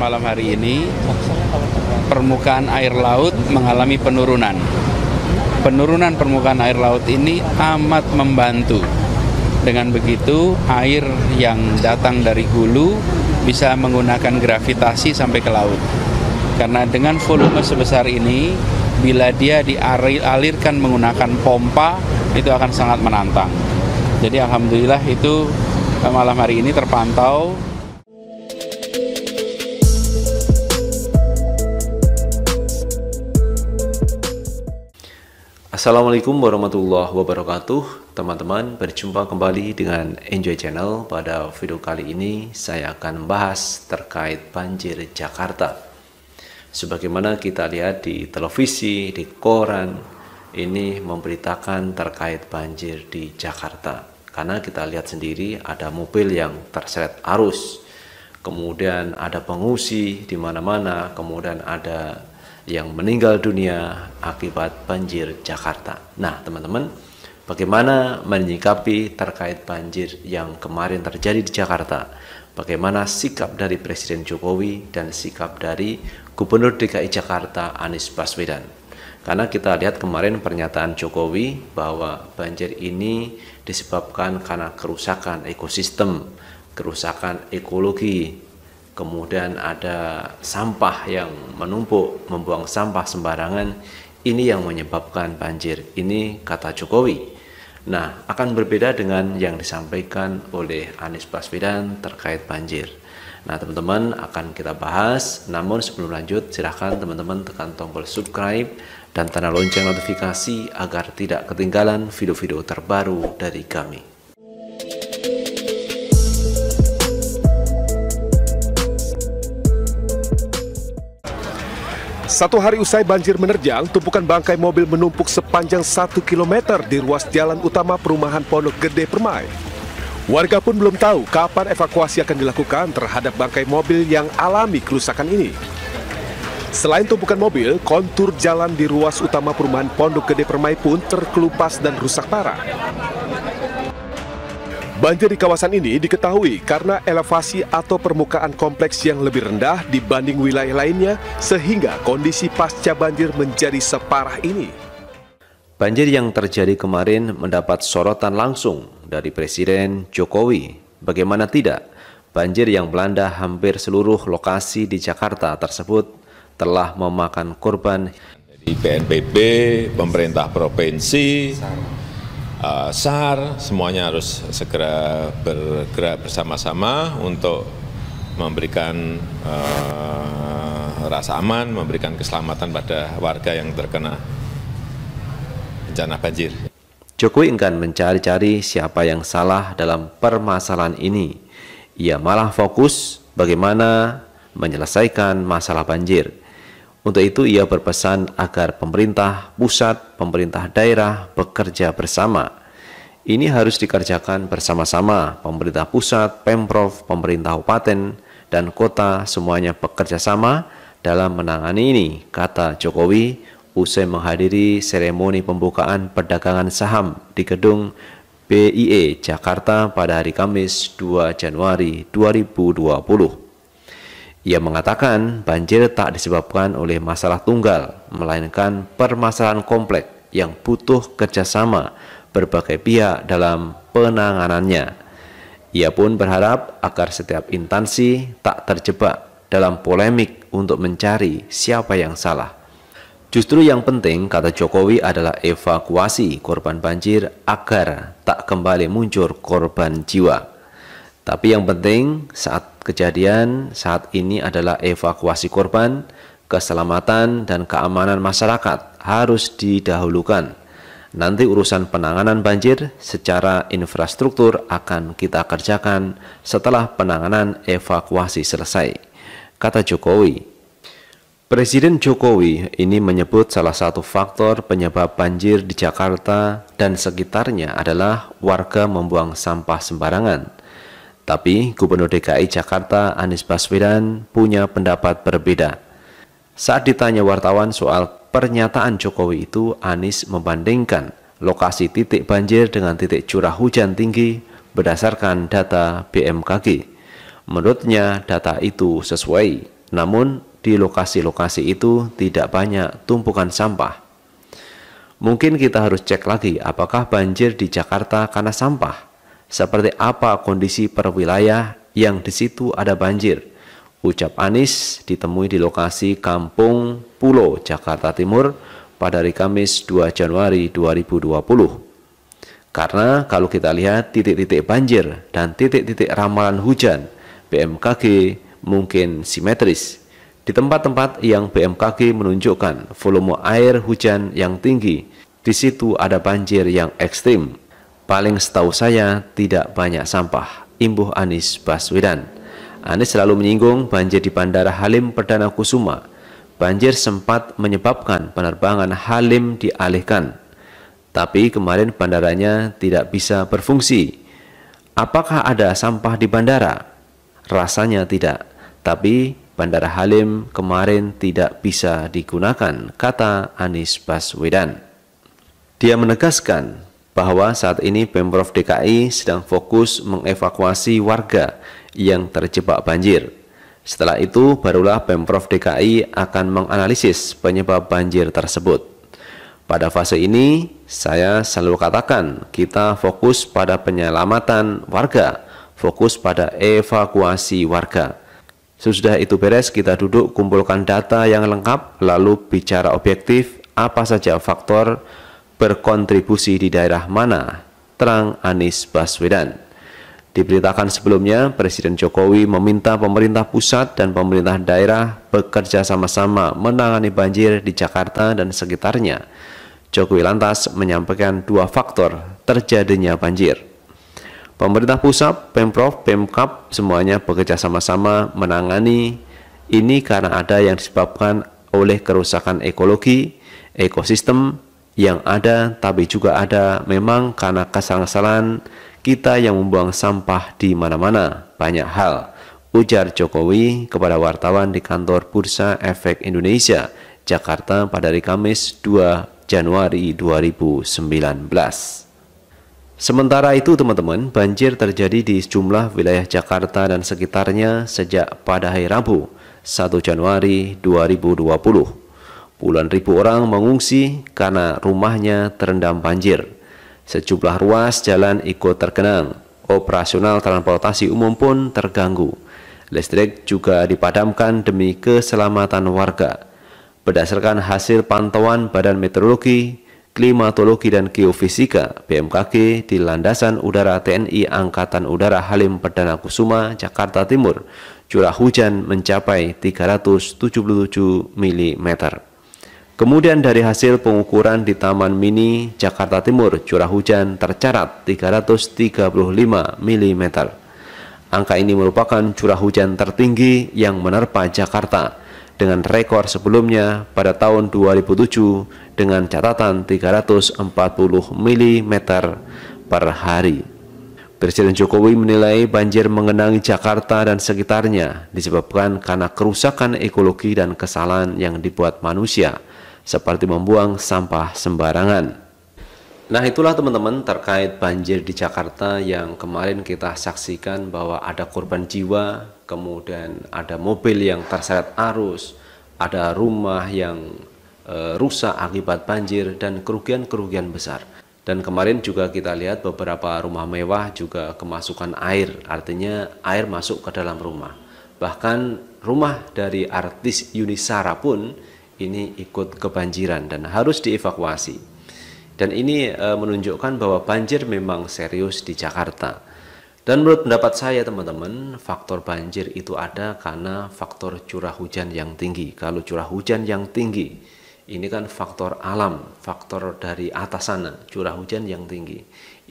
malam hari ini permukaan air laut mengalami penurunan. Penurunan permukaan air laut ini amat membantu. Dengan begitu, air yang datang dari hulu bisa menggunakan gravitasi sampai ke laut. Karena dengan volume sebesar ini, bila dia dialirkan menggunakan pompa, itu akan sangat menantang. Jadi alhamdulillah itu malam hari ini terpantau Assalamualaikum warahmatullahi wabarakatuh Teman-teman berjumpa kembali dengan Enjoy Channel Pada video kali ini saya akan membahas terkait banjir Jakarta Sebagaimana kita lihat di televisi, di koran Ini memberitakan terkait banjir di Jakarta Karena kita lihat sendiri ada mobil yang terseret arus Kemudian ada pengungsi di mana-mana Kemudian ada yang meninggal dunia akibat banjir Jakarta. Nah, teman-teman, bagaimana menyikapi terkait banjir yang kemarin terjadi di Jakarta? Bagaimana sikap dari Presiden Jokowi dan sikap dari Gubernur DKI Jakarta Anies Baswedan? Karena kita lihat kemarin pernyataan Jokowi bahwa banjir ini disebabkan karena kerusakan ekosistem, kerusakan ekologi, kemudian ada sampah yang menumpuk, membuang sampah sembarangan, ini yang menyebabkan banjir. Ini kata Jokowi. Nah, akan berbeda dengan yang disampaikan oleh Anies Baswedan terkait banjir. Nah, teman-teman akan kita bahas. Namun sebelum lanjut, silahkan teman-teman tekan tombol subscribe dan tanda lonceng notifikasi agar tidak ketinggalan video-video terbaru dari kami. Satu hari usai banjir menerjang, tumpukan bangkai mobil menumpuk sepanjang satu kilometer di ruas jalan utama perumahan Pondok Gede Permai. Warga pun belum tahu kapan evakuasi akan dilakukan terhadap bangkai mobil yang alami kerusakan ini. Selain tumpukan mobil, kontur jalan di ruas utama perumahan Pondok Gede Permai pun terkelupas dan rusak parah. Banjir di kawasan ini diketahui karena elevasi atau permukaan kompleks yang lebih rendah dibanding wilayah lainnya, sehingga kondisi pasca banjir menjadi separah ini. Banjir yang terjadi kemarin mendapat sorotan langsung dari Presiden Jokowi. Bagaimana tidak, banjir yang melanda hampir seluruh lokasi di Jakarta tersebut telah memakan korban. Di BNPB, pemerintah provinsi, Eh, SAR, semuanya harus segera bergerak bersama-sama untuk memberikan uh, rasa aman, memberikan keselamatan pada warga yang terkena bencana banjir. Jokowi enggan mencari-cari siapa yang salah dalam permasalahan ini. Ia malah fokus bagaimana menyelesaikan masalah banjir. Untuk itu ia berpesan agar pemerintah pusat, pemerintah daerah bekerja bersama. Ini harus dikerjakan bersama-sama, pemerintah pusat, Pemprov, pemerintah kabupaten, dan kota semuanya bekerja sama dalam menangani ini, kata Jokowi usai menghadiri seremoni pembukaan perdagangan saham di gedung BIE Jakarta pada hari Kamis 2 Januari 2020. Ia mengatakan banjir tak disebabkan oleh masalah tunggal, melainkan permasalahan kompleks yang butuh kerjasama berbagai pihak dalam penanganannya. Ia pun berharap agar setiap instansi tak terjebak dalam polemik untuk mencari siapa yang salah. Justru yang penting, kata Jokowi, adalah evakuasi korban banjir agar tak kembali muncul korban jiwa. Tapi yang penting saat kejadian saat ini adalah evakuasi korban, keselamatan dan keamanan masyarakat harus didahulukan. Nanti urusan penanganan banjir secara infrastruktur akan kita kerjakan setelah penanganan evakuasi selesai, kata Jokowi. Presiden Jokowi ini menyebut salah satu faktor penyebab banjir di Jakarta dan sekitarnya adalah warga membuang sampah sembarangan. Tapi Gubernur DKI Jakarta Anies Baswedan punya pendapat berbeda. Saat ditanya wartawan soal pernyataan Jokowi itu, Anies membandingkan lokasi titik banjir dengan titik curah hujan tinggi berdasarkan data BMKG. Menurutnya data itu sesuai, namun di lokasi-lokasi itu tidak banyak tumpukan sampah. Mungkin kita harus cek lagi apakah banjir di Jakarta karena sampah seperti apa kondisi per wilayah yang di situ ada banjir. Ucap Anies ditemui di lokasi Kampung Pulo, Jakarta Timur pada hari Kamis 2 Januari 2020. Karena kalau kita lihat titik-titik banjir dan titik-titik ramalan hujan, BMKG mungkin simetris. Di tempat-tempat yang BMKG menunjukkan volume air hujan yang tinggi, di situ ada banjir yang ekstrim Paling setahu saya tidak banyak sampah, imbuh Anies Baswedan. Anies selalu menyinggung banjir di Bandara Halim Perdana Kusuma. Banjir sempat menyebabkan penerbangan Halim dialihkan. Tapi kemarin bandaranya tidak bisa berfungsi. Apakah ada sampah di bandara? Rasanya tidak. Tapi Bandara Halim kemarin tidak bisa digunakan, kata Anies Baswedan. Dia menegaskan bahwa saat ini Pemprov DKI sedang fokus mengevakuasi warga yang terjebak banjir. Setelah itu, barulah Pemprov DKI akan menganalisis penyebab banjir tersebut. Pada fase ini, saya selalu katakan kita fokus pada penyelamatan warga, fokus pada evakuasi warga. Sesudah itu beres, kita duduk kumpulkan data yang lengkap, lalu bicara objektif apa saja faktor berkontribusi di daerah mana? Terang Anies Baswedan. Diberitakan sebelumnya, Presiden Jokowi meminta pemerintah pusat dan pemerintah daerah bekerja sama-sama menangani banjir di Jakarta dan sekitarnya. Jokowi lantas menyampaikan dua faktor terjadinya banjir. Pemerintah pusat, Pemprov, Pemkap semuanya bekerja sama-sama menangani ini karena ada yang disebabkan oleh kerusakan ekologi, ekosistem, yang ada tapi juga ada memang karena kesalahan kita yang membuang sampah di mana-mana banyak hal ujar Jokowi kepada wartawan di kantor Bursa Efek Indonesia Jakarta pada hari Kamis 2 Januari 2019 Sementara itu teman-teman, banjir terjadi di sejumlah wilayah Jakarta dan sekitarnya sejak pada hari Rabu 1 Januari 2020. Puluhan ribu orang mengungsi karena rumahnya terendam banjir. Sejumlah ruas jalan ikut tergenang. Operasional transportasi umum pun terganggu. Listrik juga dipadamkan demi keselamatan warga. Berdasarkan hasil pantauan Badan Meteorologi, Klimatologi dan Geofisika BMKG di landasan udara TNI Angkatan Udara Halim Perdana Kusuma, Jakarta Timur, curah hujan mencapai 377 mm. Kemudian dari hasil pengukuran di Taman Mini Jakarta Timur, curah hujan tercatat 335 mm. Angka ini merupakan curah hujan tertinggi yang menerpa Jakarta dengan rekor sebelumnya pada tahun 2007 dengan catatan 340 mm per hari. Presiden Jokowi menilai banjir mengenangi Jakarta dan sekitarnya disebabkan karena kerusakan ekologi dan kesalahan yang dibuat manusia – seperti membuang sampah sembarangan. Nah itulah teman-teman terkait banjir di Jakarta yang kemarin kita saksikan bahwa ada korban jiwa, kemudian ada mobil yang terseret arus, ada rumah yang e, rusak akibat banjir dan kerugian-kerugian besar. Dan kemarin juga kita lihat beberapa rumah mewah juga kemasukan air, artinya air masuk ke dalam rumah. Bahkan rumah dari artis Yuni pun ini ikut kebanjiran dan harus dievakuasi. Dan ini e, menunjukkan bahwa banjir memang serius di Jakarta. Dan menurut pendapat saya teman-teman, faktor banjir itu ada karena faktor curah hujan yang tinggi. Kalau curah hujan yang tinggi, ini kan faktor alam, faktor dari atas sana, curah hujan yang tinggi.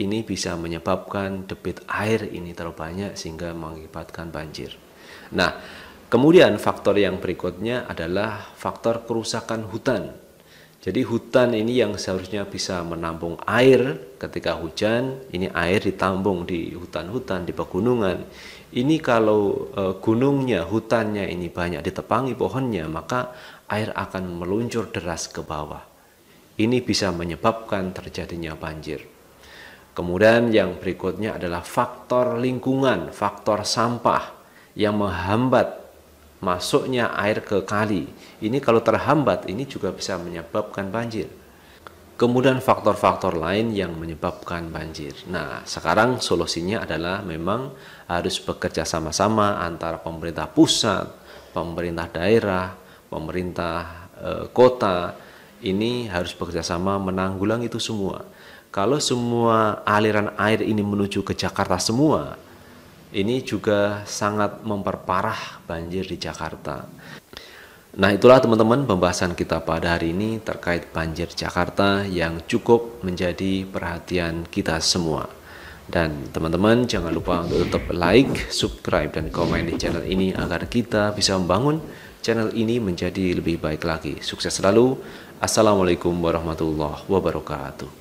Ini bisa menyebabkan debit air ini terlalu banyak sehingga mengakibatkan banjir. Nah, Kemudian faktor yang berikutnya adalah faktor kerusakan hutan. Jadi hutan ini yang seharusnya bisa menampung air ketika hujan, ini air ditampung di hutan-hutan, di pegunungan. Ini kalau e, gunungnya, hutannya ini banyak ditepangi pohonnya, maka air akan meluncur deras ke bawah. Ini bisa menyebabkan terjadinya banjir. Kemudian yang berikutnya adalah faktor lingkungan, faktor sampah yang menghambat masuknya air ke kali. Ini kalau terhambat ini juga bisa menyebabkan banjir. Kemudian faktor-faktor lain yang menyebabkan banjir. Nah, sekarang solusinya adalah memang harus bekerja sama-sama antara pemerintah pusat, pemerintah daerah, pemerintah e, kota. Ini harus bekerja sama menanggulang itu semua. Kalau semua aliran air ini menuju ke Jakarta semua, ini juga sangat memperparah banjir di Jakarta. Nah, itulah teman-teman pembahasan kita pada hari ini terkait banjir Jakarta yang cukup menjadi perhatian kita semua. Dan teman-teman jangan lupa untuk tetap like, subscribe, dan komen di channel ini agar kita bisa membangun channel ini menjadi lebih baik lagi. Sukses selalu. Assalamualaikum warahmatullahi wabarakatuh.